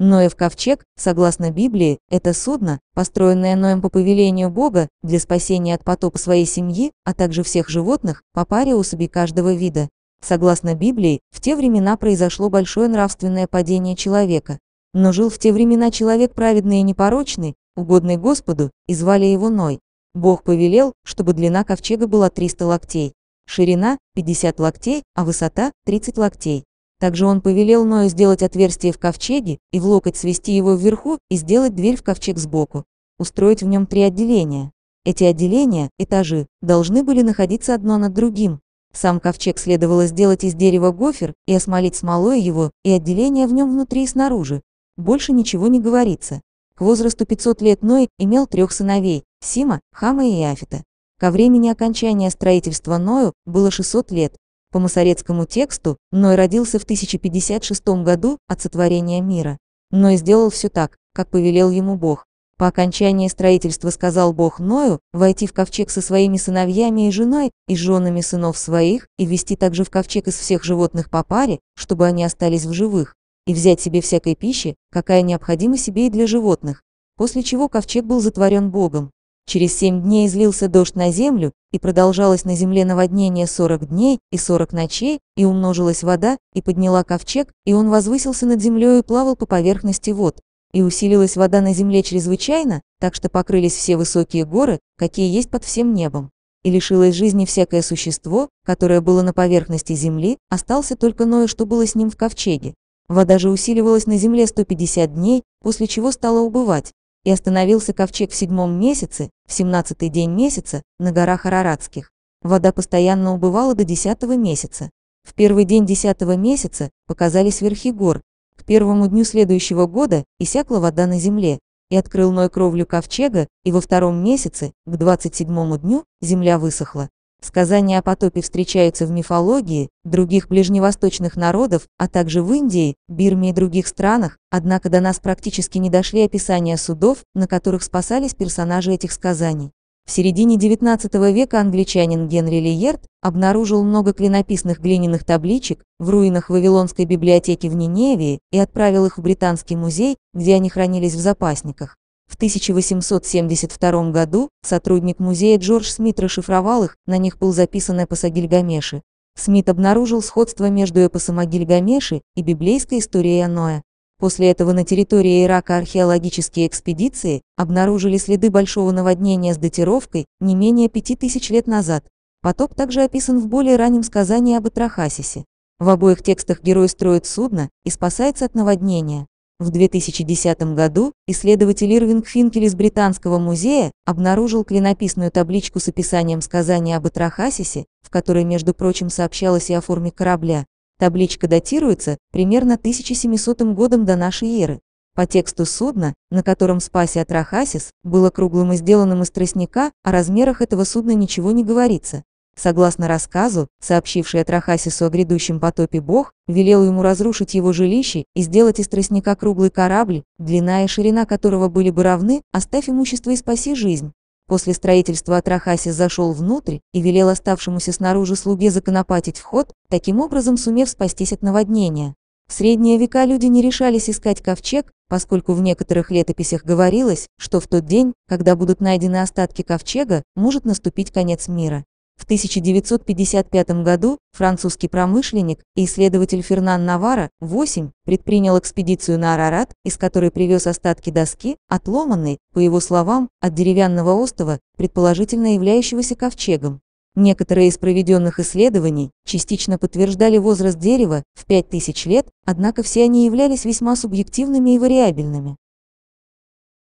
Ноев ковчег, согласно Библии, это судно, построенное Ноем по повелению Бога для спасения от потопа своей семьи, а также всех животных, по паре особей каждого вида. Согласно Библии, в те времена произошло большое нравственное падение человека. Но жил в те времена человек праведный и непорочный, угодный Господу, и звали его Ной. Бог повелел, чтобы длина ковчега была 300 локтей, ширина – 50 локтей, а высота – 30 локтей. Также он повелел Ною сделать отверстие в ковчеге и в локоть свести его вверху и сделать дверь в ковчег сбоку. Устроить в нем три отделения. Эти отделения, этажи, должны были находиться одно над другим. Сам ковчег следовало сделать из дерева гофер и осмолить смолой его, и отделение в нем внутри и снаружи. Больше ничего не говорится. К возрасту 500 лет Ной имел трех сыновей – Сима, Хама и Иафита. Ко времени окончания строительства Ною было 600 лет, по мусорецкому тексту Ной родился в 1056 году от сотворения мира. Ной сделал все так, как повелел ему Бог. По окончании строительства сказал Бог Ною войти в ковчег со своими сыновьями и женой, и женами сынов своих, и вести также в ковчег из всех животных по паре, чтобы они остались в живых, и взять себе всякой пищи, какая необходима себе и для животных, после чего ковчег был затворен Богом. Через семь дней излился дождь на землю, и продолжалось на земле наводнение сорок дней и сорок ночей, и умножилась вода, и подняла ковчег, и он возвысился над землей и плавал по поверхности вод. И усилилась вода на земле чрезвычайно, так что покрылись все высокие горы, какие есть под всем небом. И лишилось жизни всякое существо, которое было на поверхности земли, остался только Ноя, что было с ним в ковчеге. Вода же усиливалась на земле 150 дней, после чего стала убывать, и остановился ковчег в седьмом месяце, в семнадцатый день месяца, на горах Араратских. Вода постоянно убывала до десятого месяца. В первый день десятого месяца показались верхи гор. К первому дню следующего года иссякла вода на земле, и открыл Ной кровлю ковчега, и во втором месяце, к двадцать седьмому дню, земля высохла. Сказания о потопе встречаются в мифологии других ближневосточных народов, а также в Индии, Бирме и других странах, однако до нас практически не дошли описания судов, на которых спасались персонажи этих сказаний. В середине XIX века англичанин Генри Лиерт обнаружил много клинописных глиняных табличек в руинах Вавилонской библиотеки в Ниневии и отправил их в Британский музей, где они хранились в запасниках. В 1872 году сотрудник музея Джордж Смит расшифровал их, на них был записан эпос о Гильгамеше. Смит обнаружил сходство между эпосом о Гильгамеше и библейской историей Аноя. После этого на территории Ирака археологические экспедиции обнаружили следы большого наводнения с датировкой не менее 5000 лет назад. Потоп также описан в более раннем сказании об Атрахасисе. В обоих текстах герой строит судно и спасается от наводнения. В 2010 году исследователь Ирвинг Финкель из Британского музея обнаружил клинописную табличку с описанием сказания об Атрахасисе, в которой, между прочим, сообщалось и о форме корабля. Табличка датируется примерно 1700 годом до нашей эры. По тексту судна, на котором спасе Атрахасис, было круглым и сделанным из тростника, о размерах этого судна ничего не говорится. Согласно рассказу, сообщивший о о грядущем потопе бог, велел ему разрушить его жилище и сделать из тростника круглый корабль, длина и ширина которого были бы равны, оставь имущество и спаси жизнь. После строительства Атрахасис зашел внутрь и велел оставшемуся снаружи слуге законопатить вход, таким образом сумев спастись от наводнения. В средние века люди не решались искать ковчег, поскольку в некоторых летописях говорилось, что в тот день, когда будут найдены остатки ковчега, может наступить конец мира. В 1955 году французский промышленник и исследователь Фернан Навара 8 предпринял экспедицию на Арарат, из которой привез остатки доски, отломанной, по его словам, от деревянного остова, предположительно являющегося ковчегом. Некоторые из проведенных исследований частично подтверждали возраст дерева в 5000 лет, однако все они являлись весьма субъективными и вариабельными.